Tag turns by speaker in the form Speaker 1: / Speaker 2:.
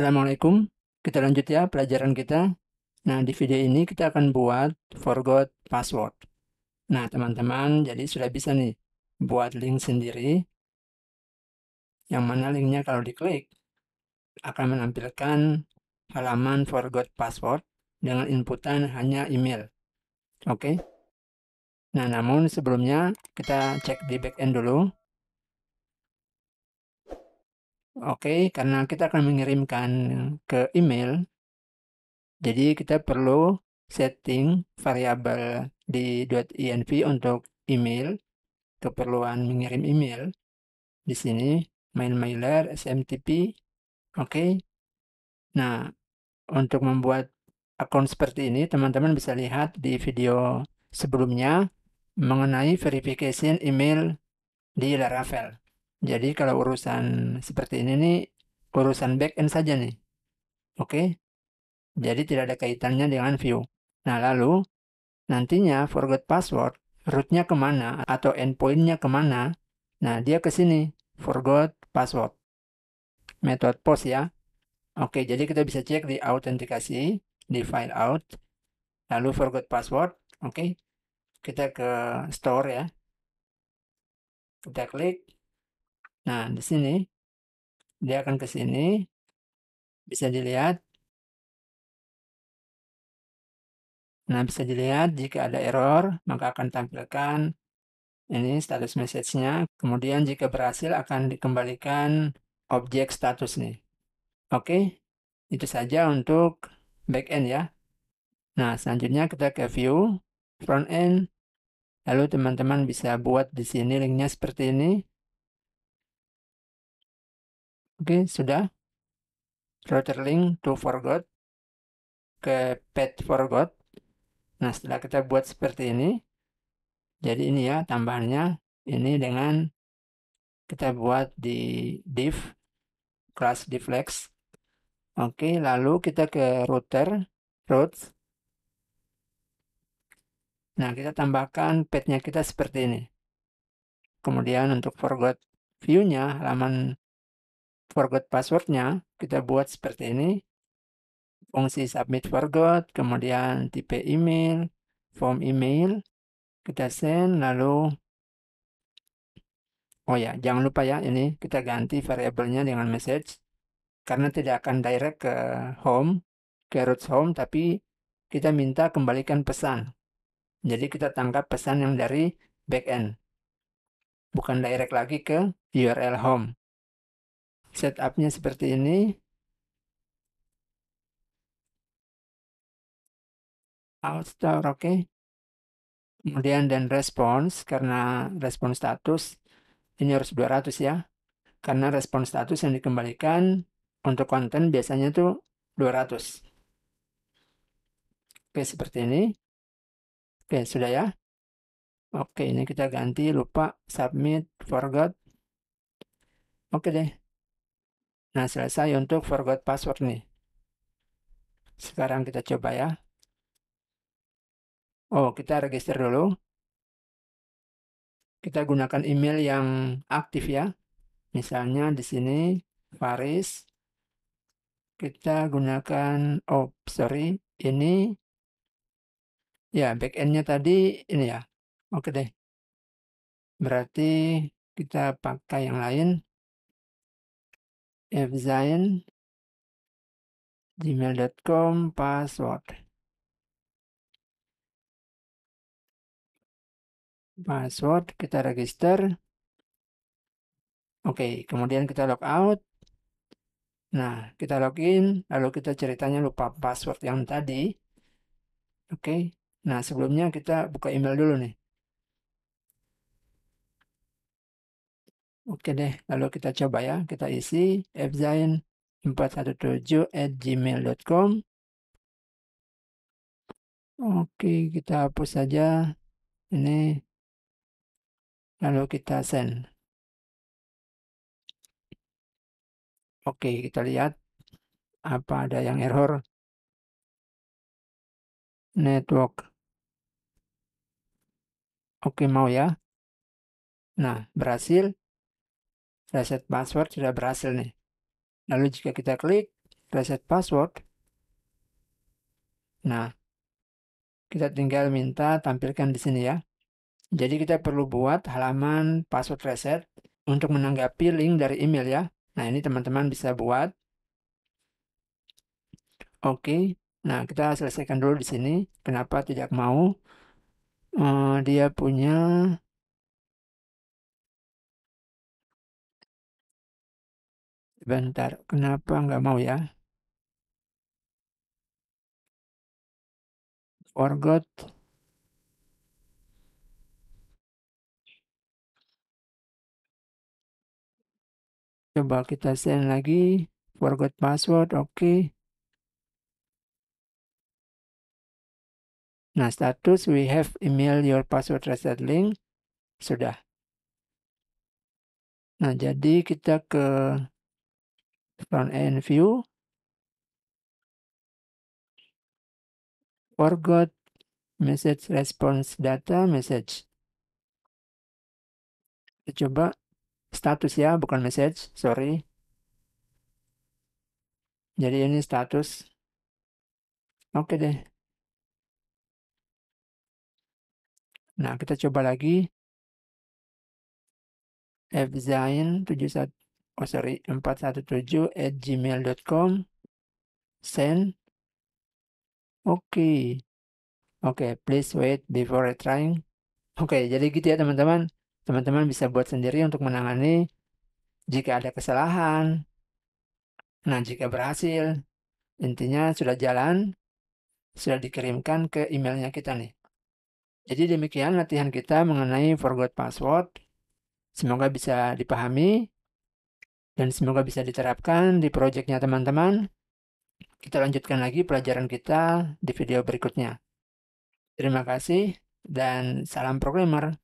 Speaker 1: Assalamualaikum, kita lanjut ya pelajaran kita. Nah, di video ini kita akan buat forgot password. Nah, teman-teman, jadi sudah bisa nih buat link sendiri. Yang mana linknya kalau diklik akan menampilkan halaman forgot password dengan inputan hanya email. Oke. Okay? Nah, namun sebelumnya kita cek di backend dulu. Oke, karena kita akan mengirimkan ke email, jadi kita perlu setting variabel di .env untuk email, keperluan mengirim email. Di sini main mailer smtp. Oke. Nah, untuk membuat akun seperti ini, teman-teman bisa lihat di video sebelumnya mengenai verification email di Laravel. Jadi kalau urusan seperti ini nih urusan back end saja nih. Oke. Okay? Jadi tidak ada kaitannya dengan view. Nah, lalu nantinya forgot password rootnya kemana atau endpointnya kemana? Nah, dia ke sini forgot password. Metode post ya. Oke, jadi kita bisa cek di autentikasi, di file out, lalu forgot password.
Speaker 2: Oke, kita ke store ya. Kita klik, Nah, di sini dia akan ke sini. Bisa dilihat. Nah, bisa dilihat jika ada error, maka akan tampilkan ini status message-nya. Kemudian
Speaker 1: jika berhasil akan dikembalikan objek status nih. Oke, itu saja untuk back end ya. Nah, selanjutnya kita ke view, front end. Lalu teman-teman bisa buat di sini linknya seperti ini.
Speaker 2: Oke, okay, sudah. Router link to forgot ke pet forgot. Nah, setelah
Speaker 1: kita buat seperti ini, jadi ini ya tambahannya. Ini dengan kita buat di div class deflex. Oke, okay, lalu kita ke router root. Nah, kita tambahkan petnya kita seperti ini. Kemudian untuk forgot view-nya, halaman forgot passwordnya, kita buat seperti ini. Fungsi submit forgot, kemudian tipe email, form email, kita send, lalu Oh ya, jangan lupa ya, ini kita ganti variabelnya dengan message karena tidak akan direct ke home, ke root home, tapi kita minta kembalikan pesan. Jadi kita tangkap pesan yang dari backend, bukan direct lagi
Speaker 2: ke URL home setupnya seperti ini store, oke okay. kemudian dan response karena response status
Speaker 1: ini harus 200 ya karena response status yang dikembalikan untuk konten biasanya itu 200 oke seperti ini oke sudah ya Oke, ini kita ganti lupa submit forgot. Oke deh. Nah, selesai untuk forgot password nih. Sekarang kita coba ya. Oh, kita register dulu. Kita gunakan email yang aktif ya. Misalnya di sini Faris. Kita gunakan, oh sorry, ini. Ya,
Speaker 2: backend-nya tadi ini ya. Oke deh. Berarti kita pakai yang lain fzain gmail.com password password kita register oke okay, kemudian kita log out nah kita login
Speaker 1: lalu kita ceritanya lupa password yang tadi oke okay. nah sebelumnya kita buka email dulu nih Oke deh, lalu kita coba ya. Kita isi fzain417
Speaker 2: at gmail.com. Oke, kita hapus saja. Ini. Lalu kita send. Oke, kita lihat apa ada yang error. Network. Oke, mau ya. Nah, berhasil
Speaker 1: reset password sudah berhasil nih. Lalu jika kita klik reset password, nah kita tinggal minta tampilkan di sini ya. Jadi kita perlu buat halaman password reset untuk menanggapi link dari email ya. Nah ini teman-teman bisa buat. Oke, nah kita selesaikan dulu di sini. Kenapa tidak mau?
Speaker 2: Uh, dia punya Bentar, kenapa nggak mau ya? Forgot. Coba kita send lagi. Forgot password, oke. Okay. Nah, status we have email your password reset link. Sudah. Nah, jadi kita ke front end view, forgot message response data message. Kita coba
Speaker 1: status ya, bukan message, sorry. Jadi ini
Speaker 2: status. Oke deh. Nah, kita coba lagi. Fzain 71 oh sorry 417
Speaker 1: send oke okay. oke okay, please wait before trying oke okay, jadi gitu ya teman-teman teman-teman bisa buat sendiri untuk menangani jika ada kesalahan nah jika berhasil intinya sudah jalan sudah dikirimkan ke emailnya kita nih jadi demikian latihan kita mengenai forgot password Semoga bisa dipahami dan semoga bisa diterapkan di proyeknya teman-teman.
Speaker 2: Kita lanjutkan lagi pelajaran kita di video berikutnya. Terima kasih dan salam programmer.